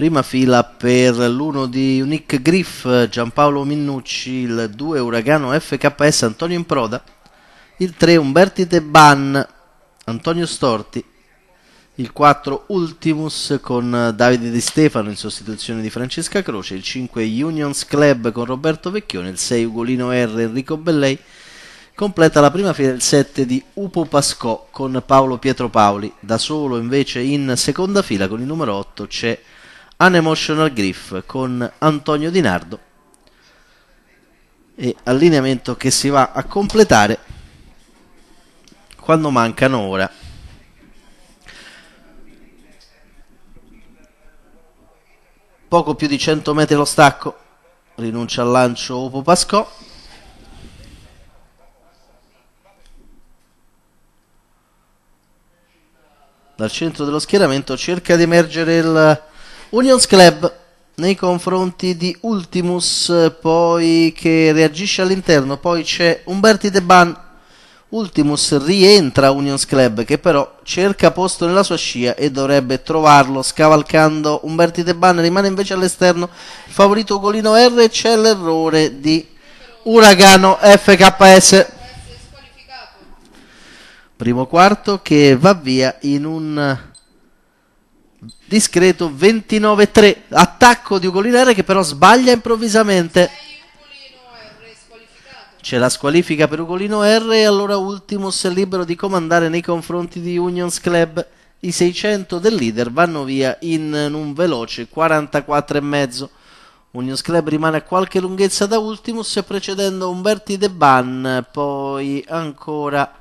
prima fila per l'1 di Nick Griff, Giampaolo Minnucci, il 2 Uragano FKS Antonio Improda, il 3 Umberti Teban, Antonio Storti, il 4 Ultimus con Davide Di Stefano in sostituzione di Francesca Croce, il 5 Unions Club con Roberto Vecchione, il 6 Ugolino R Enrico Bellei, completa la prima fila il 7 di Upo Pascò con Paolo Pietro Paoli, da solo invece in seconda fila con il numero 8 c'è An Emotional Griff con Antonio Di Nardo e allineamento che si va a completare quando mancano ora poco più di 100 metri lo stacco rinuncia al lancio Opo Pascò dal centro dello schieramento cerca di emergere il Unions Club nei confronti di Ultimus, poi che reagisce all'interno, poi c'è Umberti De Ban. Ultimus rientra a Unions Club che però cerca posto nella sua scia e dovrebbe trovarlo scavalcando Umberti De Ban, rimane invece all'esterno favorito Ugolino R, c'è l'errore di Uragano FKS primo quarto che va via in un discreto 29-3 attacco di Ugolinare che però sbaglia improvvisamente c'è la squalifica per Ugolino R e allora Ultimus è libero di comandare nei confronti di Unions Club i 600 del leader vanno via in un veloce 44,5 Unions Club rimane a qualche lunghezza da Ultimus precedendo Umberti De Ban poi ancora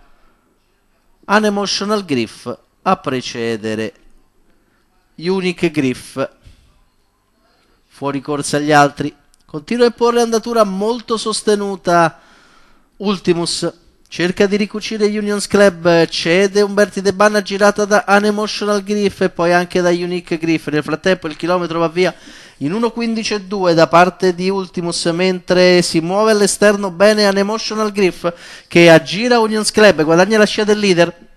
An Emotional Griff a precedere Unique Griff fuori corsa agli altri continua a imporre andatura molto sostenuta Ultimus cerca di ricucire Unions Club cede Umberti De Banna girata da Unemotional Griff e poi anche da Unique Griff nel frattempo il chilometro va via in 1.15.2 da parte di Ultimus mentre si muove all'esterno bene Unemotional Griff che aggira Unions Club guadagna la scia del leader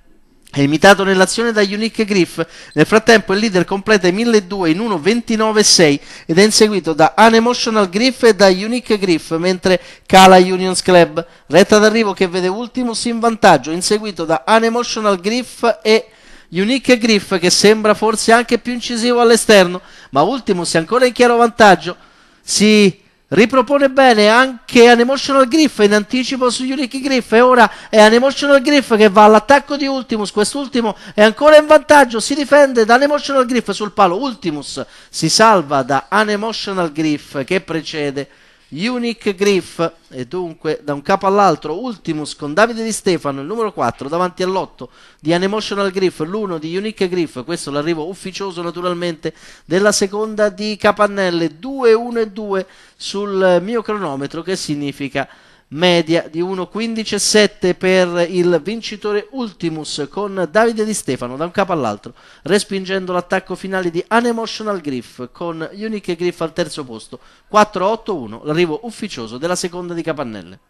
è imitato nell'azione da Unique Griff. Nel frattempo il leader completa i 1.200 in 1.29.6 ed è inseguito da Unemotional Griff e da Unique Griff, mentre cala Unions Club. Retta d'arrivo che vede Ultimus in vantaggio, inseguito da Unemotional Griff e Unique Griff che sembra forse anche più incisivo all'esterno, ma Ultimus è ancora in chiaro vantaggio. Si Ripropone bene anche an emotional Griff in anticipo su Yuriki Griff e ora è an emotional Griff che va all'attacco di Ultimus, quest'ultimo è ancora in vantaggio, si difende da an emotional Griff sul palo, Ultimus si salva da an emotional Griff che precede Unique Griff e dunque da un capo all'altro Ultimus con Davide Di Stefano il numero 4 davanti all'8 di Unemotional Griff, l'1 di Unique Griff, questo l'arrivo ufficioso naturalmente della seconda di Capannelle 2-1 e 2 sul mio cronometro che significa media di 1.15.7 per il vincitore Ultimus con Davide Di Stefano da un capo all'altro, respingendo l'attacco finale di Unemotional Griff con Unique Griff al terzo posto, 4.8.1, l'arrivo ufficioso della seconda di Capannelle.